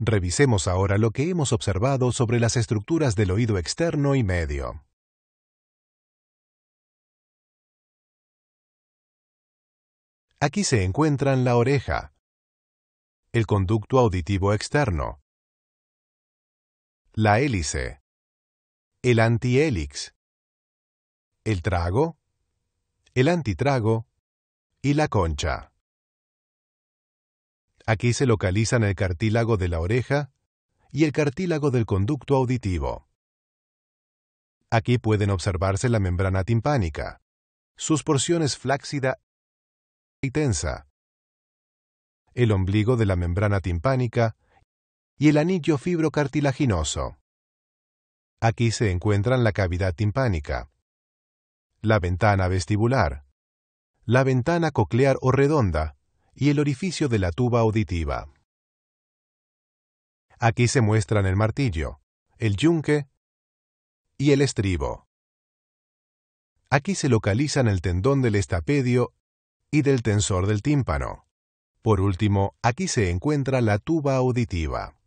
Revisemos ahora lo que hemos observado sobre las estructuras del oído externo y medio. Aquí se encuentran la oreja, el conducto auditivo externo, la hélice, el antihélix, el trago, el antitrago y la concha. Aquí se localizan el cartílago de la oreja y el cartílago del conducto auditivo. Aquí pueden observarse la membrana timpánica, sus porciones flácida y tensa, el ombligo de la membrana timpánica y el anillo fibrocartilaginoso. Aquí se encuentran la cavidad timpánica, la ventana vestibular, la ventana coclear o redonda y el orificio de la tuba auditiva. Aquí se muestran el martillo, el yunque y el estribo. Aquí se localizan el tendón del estapedio y del tensor del tímpano. Por último, aquí se encuentra la tuba auditiva.